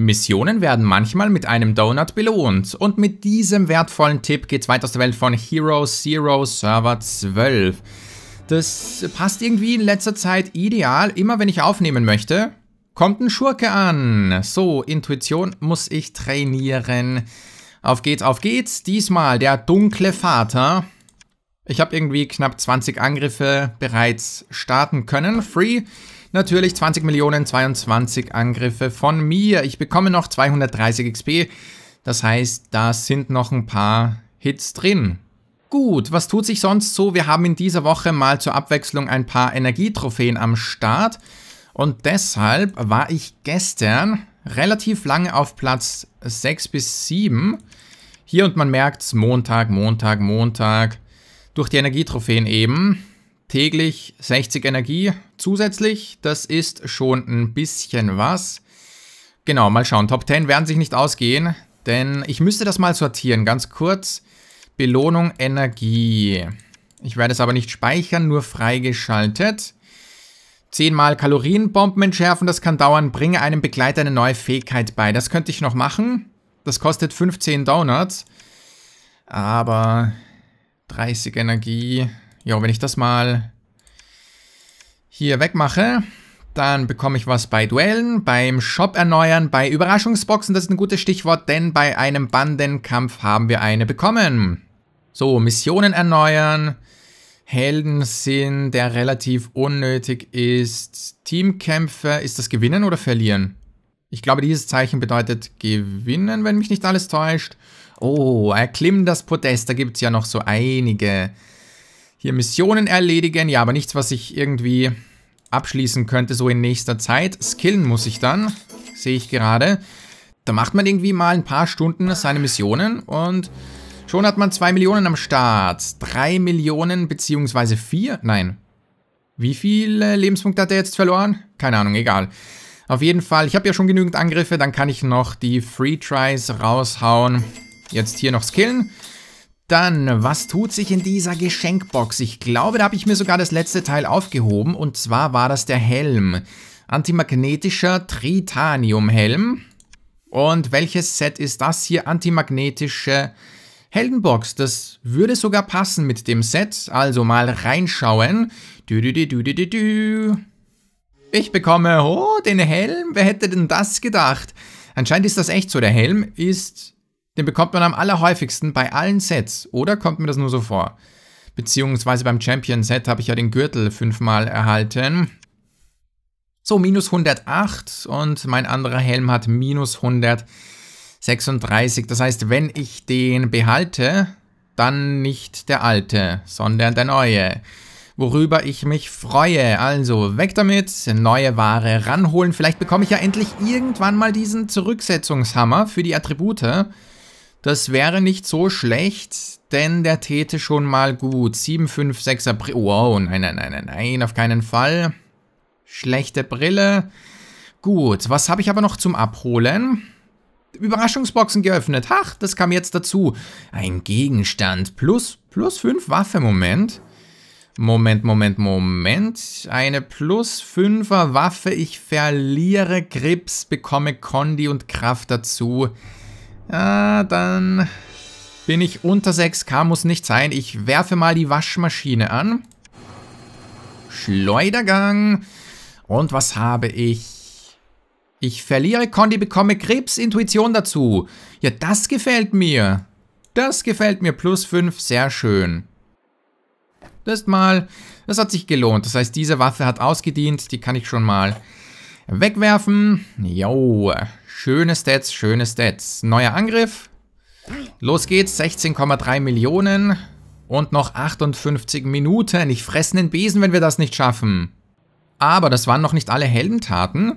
Missionen werden manchmal mit einem Donut belohnt und mit diesem wertvollen Tipp geht's weiter aus der Welt von Hero Zero Server 12. Das passt irgendwie in letzter Zeit ideal. Immer wenn ich aufnehmen möchte, kommt ein Schurke an. So, Intuition muss ich trainieren. Auf geht's, auf geht's. Diesmal der dunkle Vater. Ich habe irgendwie knapp 20 Angriffe bereits starten können. Free. Natürlich 20 Millionen 22 Angriffe von mir. Ich bekomme noch 230 XP. Das heißt, da sind noch ein paar Hits drin. Gut, was tut sich sonst so? Wir haben in dieser Woche mal zur Abwechslung ein paar Energietrophäen am Start. Und deshalb war ich gestern relativ lange auf Platz 6 bis 7. Hier und man merkt es Montag, Montag, Montag. Durch die Energietrophäen eben täglich 60 Energie zusätzlich. Das ist schon ein bisschen was. Genau, mal schauen. Top 10 werden sich nicht ausgehen, denn ich müsste das mal sortieren. Ganz kurz. Belohnung Energie. Ich werde es aber nicht speichern, nur freigeschaltet. Zehnmal Kalorienbomben entschärfen, das kann dauern. Bringe einem Begleiter eine neue Fähigkeit bei. Das könnte ich noch machen. Das kostet 15 Donuts. Aber 30 Energie. Jo, wenn ich das mal hier wegmache, dann bekomme ich was bei Duellen, beim Shop erneuern, bei Überraschungsboxen, das ist ein gutes Stichwort, denn bei einem Bandenkampf haben wir eine bekommen. So, Missionen erneuern, Heldensinn, der relativ unnötig ist, Teamkämpfe, ist das Gewinnen oder Verlieren? Ich glaube, dieses Zeichen bedeutet Gewinnen, wenn mich nicht alles täuscht. Oh, erklimmen das Podest, da gibt es ja noch so einige hier Missionen erledigen. Ja, aber nichts, was ich irgendwie abschließen könnte, so in nächster Zeit. Skillen muss ich dann, sehe ich gerade. Da macht man irgendwie mal ein paar Stunden seine Missionen und schon hat man 2 Millionen am Start. 3 Millionen beziehungsweise 4? Nein. Wie viele Lebenspunkte hat er jetzt verloren? Keine Ahnung, egal. Auf jeden Fall, ich habe ja schon genügend Angriffe, dann kann ich noch die Free Tries raushauen. Jetzt hier noch skillen. Dann, was tut sich in dieser Geschenkbox? Ich glaube, da habe ich mir sogar das letzte Teil aufgehoben und zwar war das der Helm. Antimagnetischer Tritanium-Helm. Und welches Set ist das hier? Antimagnetische Heldenbox. Das würde sogar passen mit dem Set. Also mal reinschauen. Du, du, du, du, du, du. ich bekomme, oh, den Helm. Wer hätte denn das gedacht? Anscheinend ist das echt so. Der Helm ist den bekommt man am allerhäufigsten bei allen Sets, oder kommt mir das nur so vor? Beziehungsweise beim Champion-Set habe ich ja den Gürtel fünfmal erhalten. So, minus 108 und mein anderer Helm hat minus 136. Das heißt, wenn ich den behalte, dann nicht der alte, sondern der neue. Worüber ich mich freue. Also, weg damit, neue Ware ranholen. Vielleicht bekomme ich ja endlich irgendwann mal diesen Zurücksetzungshammer für die Attribute. Das wäre nicht so schlecht, denn der täte schon mal gut. 7, 5, 6er Brille. Wow, nein, nein, nein, nein, nein, auf keinen Fall. Schlechte Brille. Gut, was habe ich aber noch zum Abholen? Überraschungsboxen geöffnet. Ach, das kam jetzt dazu. Ein Gegenstand. Plus, plus 5 Waffe, Moment. Moment, Moment, Moment. Eine plus 5er Waffe. Ich verliere Grips, bekomme Kondi und Kraft dazu. Ja, dann bin ich unter 6K, muss nicht sein. Ich werfe mal die Waschmaschine an. Schleudergang. Und was habe ich? Ich verliere Condi, bekomme Krebsintuition dazu. Ja, das gefällt mir. Das gefällt mir. Plus 5, sehr schön. Das mal, das hat sich gelohnt. Das heißt, diese Waffe hat ausgedient. Die kann ich schon mal Wegwerfen. Jo, schöne Stats, schöne Stats. Neuer Angriff. Los geht's, 16,3 Millionen und noch 58 Minuten. Ich fresse einen Besen, wenn wir das nicht schaffen. Aber das waren noch nicht alle Heldentaten.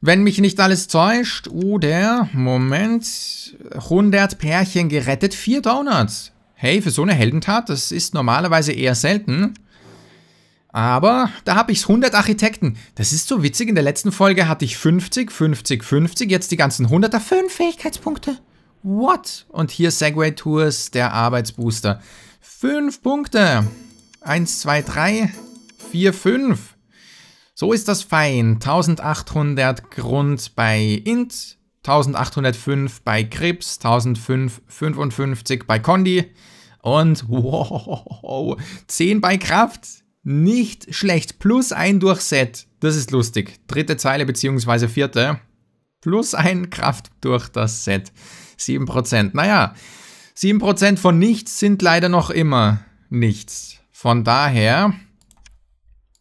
Wenn mich nicht alles täuscht, oder, uh, Moment, 100 Pärchen gerettet, 4 Donuts. Hey, für so eine Heldentat, das ist normalerweise eher selten. Aber da habe ich 100 Architekten. Das ist so witzig. In der letzten Folge hatte ich 50, 50, 50. Jetzt die ganzen 100er. 5 Fähigkeitspunkte. What? Und hier Segway Tours, der Arbeitsbooster. 5 Punkte. 1, 2, 3, 4, 5. So ist das fein. 1800 Grund bei Int. 1805 bei Krebs. 1055 bei Condi. Und wow, 10 bei Kraft. Nicht schlecht. Plus ein durch Set. Das ist lustig. Dritte Zeile bzw. vierte. Plus ein Kraft durch das Set. 7%. Naja, 7% von nichts sind leider noch immer nichts. Von daher...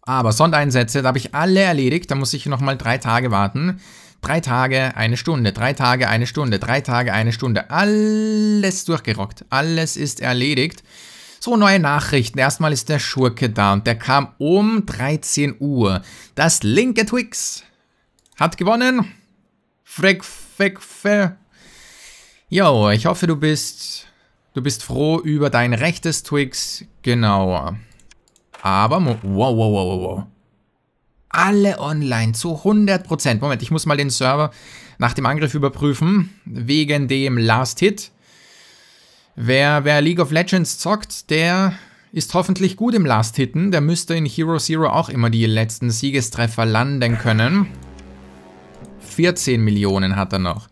Aber Sondeinsätze, da habe ich alle erledigt. Da muss ich nochmal drei Tage warten. Drei Tage, eine Stunde. Drei Tage, eine Stunde. Drei Tage, eine Stunde. Alles durchgerockt. Alles ist erledigt. So, neue Nachrichten. Erstmal ist der Schurke da und der kam um 13 Uhr. Das linke Twix hat gewonnen. Freck, feck, freck. Jo, ich hoffe, du bist, du bist froh über dein rechtes Twix. Genau. Aber, wow, wow, wow, wow, wow alle online zu 100%. Moment, ich muss mal den Server nach dem Angriff überprüfen, wegen dem Last Hit. Wer, wer League of Legends zockt, der ist hoffentlich gut im Last-Hitten. Der müsste in Hero Zero auch immer die letzten Siegestreffer landen können. 14 Millionen hat er noch.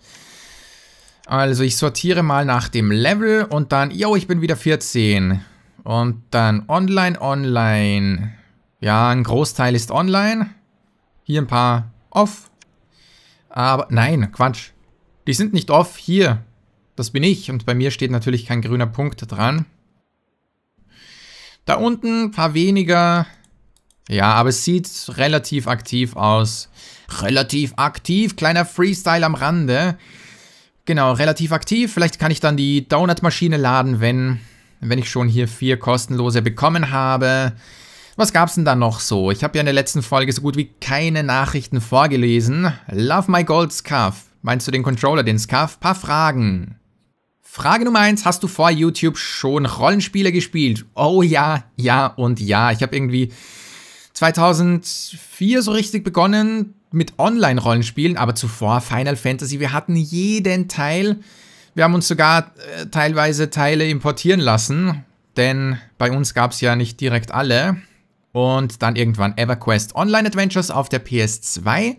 Also ich sortiere mal nach dem Level und dann, yo, ich bin wieder 14. Und dann online, online. Ja, ein Großteil ist online. Hier ein paar off. Aber nein, Quatsch. Die sind nicht off, hier. Das bin ich und bei mir steht natürlich kein grüner Punkt dran. Da unten ein paar weniger. Ja, aber es sieht relativ aktiv aus. Relativ aktiv, kleiner Freestyle am Rande. Genau, relativ aktiv. Vielleicht kann ich dann die Donut-Maschine laden, wenn, wenn ich schon hier vier kostenlose bekommen habe. Was gab's denn da noch so? Ich habe ja in der letzten Folge so gut wie keine Nachrichten vorgelesen. Love my gold Scuff. Meinst du den Controller, den Scuff? Paar Fragen. Frage Nummer eins: Hast du vor YouTube schon Rollenspiele gespielt? Oh ja, ja und ja. Ich habe irgendwie 2004 so richtig begonnen mit Online-Rollenspielen, aber zuvor Final Fantasy. Wir hatten jeden Teil. Wir haben uns sogar äh, teilweise Teile importieren lassen, denn bei uns gab es ja nicht direkt alle. Und dann irgendwann EverQuest Online Adventures auf der PS2.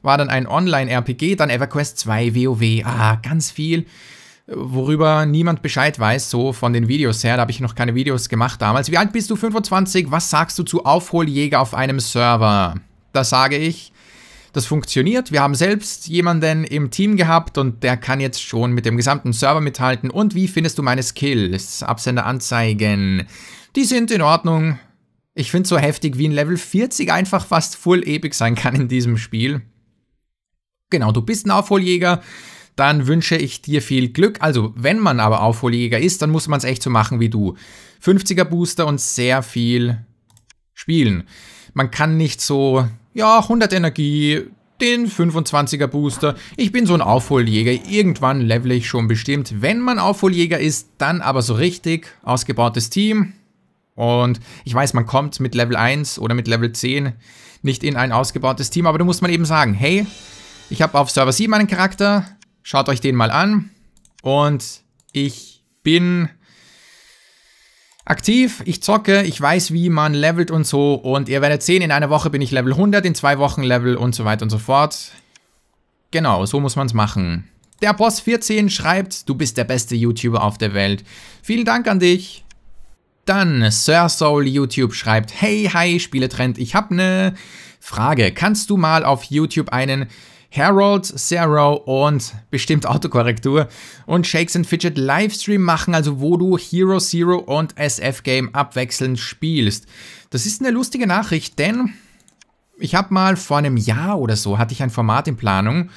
War dann ein Online-RPG, dann EverQuest 2, WoW, ah, ganz viel worüber niemand Bescheid weiß, so von den Videos her. Da habe ich noch keine Videos gemacht damals. Wie alt bist du? 25? Was sagst du zu Aufholjäger auf einem Server? Da sage ich, das funktioniert. Wir haben selbst jemanden im Team gehabt und der kann jetzt schon mit dem gesamten Server mithalten. Und wie findest du meine Skills? Absender anzeigen. Die sind in Ordnung. Ich finde so heftig, wie ein Level 40 einfach fast voll epic sein kann in diesem Spiel. Genau, du bist ein Aufholjäger dann wünsche ich dir viel Glück. Also, wenn man aber Aufholjäger ist, dann muss man es echt so machen wie du. 50er Booster und sehr viel spielen. Man kann nicht so, ja, 100 Energie, den 25er Booster. Ich bin so ein Aufholjäger. Irgendwann level ich schon bestimmt. Wenn man Aufholjäger ist, dann aber so richtig ausgebautes Team. Und ich weiß, man kommt mit Level 1 oder mit Level 10 nicht in ein ausgebautes Team, aber du musst mal eben sagen, hey, ich habe auf Server 7 einen Charakter, Schaut euch den mal an. Und ich bin aktiv, ich zocke, ich weiß, wie man levelt und so. Und ihr werdet sehen, in einer Woche bin ich Level 100, in zwei Wochen Level und so weiter und so fort. Genau, so muss man es machen. Der Boss 14 schreibt, du bist der beste YouTuber auf der Welt. Vielen Dank an dich. Dann Sir Soul YouTube schreibt, hey, hi, Spieletrend, ich hab ne Frage. Kannst du mal auf YouTube einen Harold, Zero und bestimmt Autokorrektur und Shakes and Fidget Livestream machen, also wo du Hero Zero und SF Game abwechselnd spielst. Das ist eine lustige Nachricht, denn ich habe mal vor einem Jahr oder so hatte ich ein Format in Planung,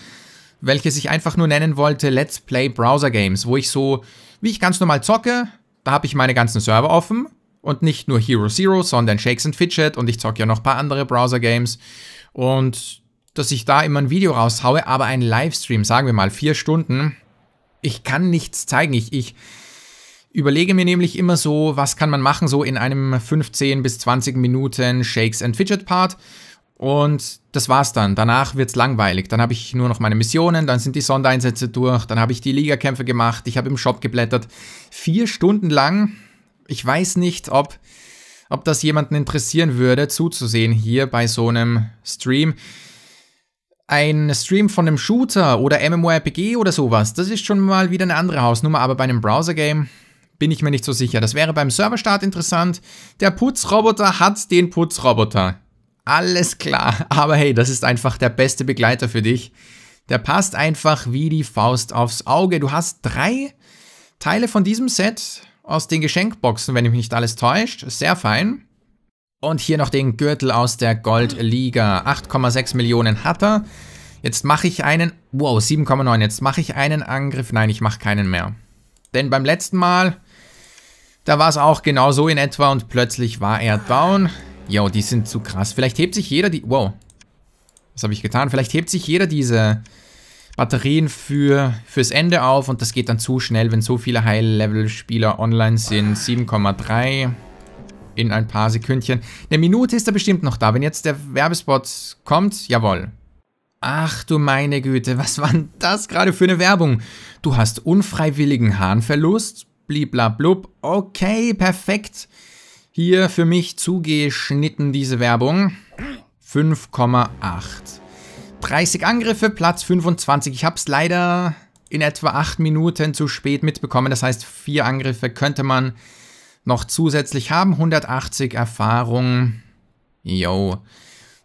welches ich einfach nur nennen wollte Let's Play Browser Games, wo ich so, wie ich ganz normal zocke, da habe ich meine ganzen Server offen und nicht nur Hero Zero, sondern Shakes and Fidget und ich zocke ja noch ein paar andere Browser Games und dass ich da immer ein Video raushaue, aber ein Livestream, sagen wir mal vier Stunden, ich kann nichts zeigen. Ich, ich überlege mir nämlich immer so, was kann man machen, so in einem 15 bis 20 Minuten Shakes and Fidget Part. Und das war's dann. Danach wird's langweilig. Dann habe ich nur noch meine Missionen, dann sind die Sondereinsätze durch, dann habe ich die Ligakämpfe gemacht, ich habe im Shop geblättert. Vier Stunden lang. Ich weiß nicht, ob, ob das jemanden interessieren würde, zuzusehen hier bei so einem Stream ein Stream von einem Shooter oder MMORPG oder sowas, das ist schon mal wieder eine andere Hausnummer, aber bei einem Browser-Game bin ich mir nicht so sicher. Das wäre beim Serverstart interessant. Der Putzroboter hat den Putzroboter. Alles klar, aber hey, das ist einfach der beste Begleiter für dich. Der passt einfach wie die Faust aufs Auge. Du hast drei Teile von diesem Set aus den Geschenkboxen, wenn mich nicht alles täuscht. Sehr fein. Und hier noch den Gürtel aus der Goldliga. 8,6 Millionen hat er. Jetzt mache ich einen... Wow, 7,9. Jetzt mache ich einen Angriff. Nein, ich mache keinen mehr. Denn beim letzten Mal, da war es auch genau so in etwa und plötzlich war er down. Yo, die sind zu krass. Vielleicht hebt sich jeder die... Wow. Was habe ich getan? Vielleicht hebt sich jeder diese Batterien für, fürs Ende auf und das geht dann zu schnell, wenn so viele High-Level-Spieler online sind. 7,3 in ein paar Sekündchen. Eine Minute ist er bestimmt noch da. Wenn jetzt der Werbespot kommt, jawohl. Ach du meine Güte, was war denn das gerade für eine Werbung? Du hast unfreiwilligen Harnverlust? Bliblablub. Okay, perfekt. Hier für mich zugeschnitten diese Werbung. 5,8. 30 Angriffe, Platz 25. Ich habe es leider in etwa 8 Minuten zu spät mitbekommen. Das heißt, 4 Angriffe könnte man noch zusätzlich haben. 180 Erfahrung. Yo.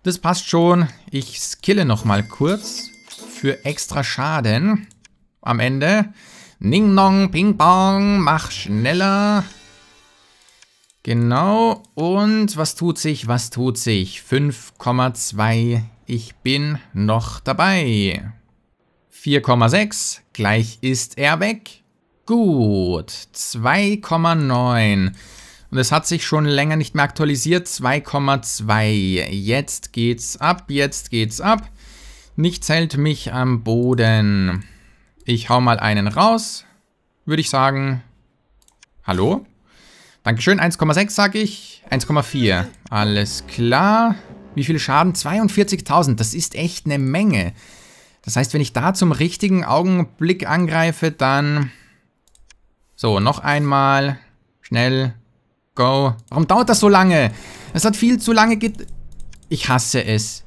Das passt schon. Ich skille nochmal kurz für extra Schaden. Am Ende. Ning Nong, Ping Pong, mach schneller. Genau. Und was tut sich? Was tut sich? 5,2. Ich bin noch dabei. 4,6. Gleich ist er weg. Gut, 2,9. Und es hat sich schon länger nicht mehr aktualisiert, 2,2. Jetzt geht's ab, jetzt geht's ab. Nichts hält mich am Boden. Ich hau mal einen raus, würde ich sagen. Hallo? Dankeschön, 1,6 sag ich. 1,4. Alles klar. Wie viel Schaden? 42.000. Das ist echt eine Menge. Das heißt, wenn ich da zum richtigen Augenblick angreife, dann so, noch einmal. Schnell. Go. Warum dauert das so lange? Es hat viel zu lange ge... Ich hasse es.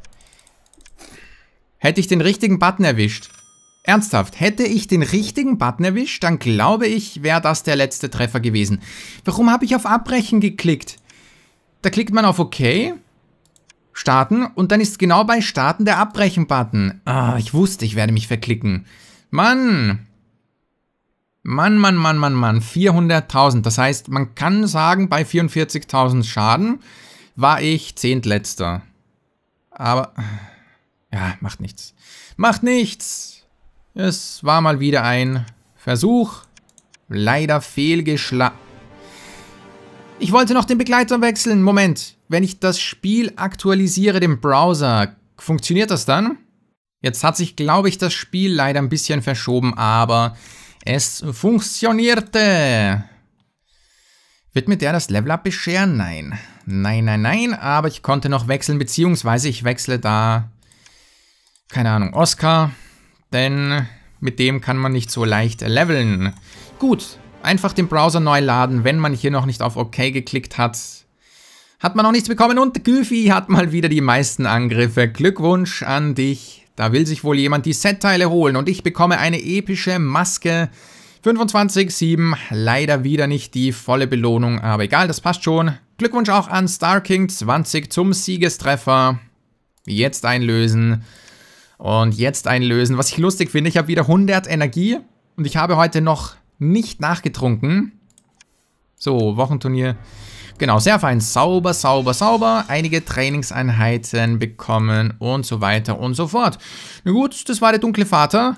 Hätte ich den richtigen Button erwischt. Ernsthaft, hätte ich den richtigen Button erwischt, dann glaube ich, wäre das der letzte Treffer gewesen. Warum habe ich auf Abbrechen geklickt? Da klickt man auf OK, Starten und dann ist genau bei Starten der Abbrechen-Button. Ah, ich wusste, ich werde mich verklicken. Mann, Mann, Mann, Mann, Mann, Mann, 400.000. Das heißt, man kann sagen, bei 44.000 Schaden war ich Zehntletzter. Aber, ja, macht nichts. Macht nichts. Es war mal wieder ein Versuch. Leider fehlgeschlagen. Ich wollte noch den Begleiter wechseln. Moment. Wenn ich das Spiel aktualisiere, den Browser, funktioniert das dann? Jetzt hat sich, glaube ich, das Spiel leider ein bisschen verschoben, aber es funktionierte. Wird mir der das Level-Up bescheren? Nein. Nein, nein, nein, aber ich konnte noch wechseln, beziehungsweise ich wechsle da, keine Ahnung, Oscar, denn mit dem kann man nicht so leicht leveln. Gut, einfach den Browser neu laden, wenn man hier noch nicht auf OK geklickt hat. Hat man noch nichts bekommen und Goofy hat mal wieder die meisten Angriffe. Glückwunsch an dich. Da will sich wohl jemand die Setteile holen und ich bekomme eine epische Maske. 25,7, leider wieder nicht die volle Belohnung, aber egal, das passt schon. Glückwunsch auch an Starking 20 zum Siegestreffer. Jetzt einlösen. Und jetzt einlösen. Was ich lustig finde, ich habe wieder 100 Energie und ich habe heute noch nicht nachgetrunken. So, Wochenturnier. Genau, sehr fein. Sauber, sauber, sauber. Einige Trainingseinheiten bekommen und so weiter und so fort. Na gut, das war der dunkle Vater.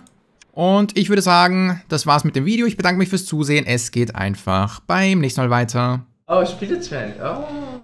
Und ich würde sagen, das war's mit dem Video. Ich bedanke mich fürs Zusehen. Es geht einfach beim nächsten Mal weiter. Oh, Spielezeit. Oh.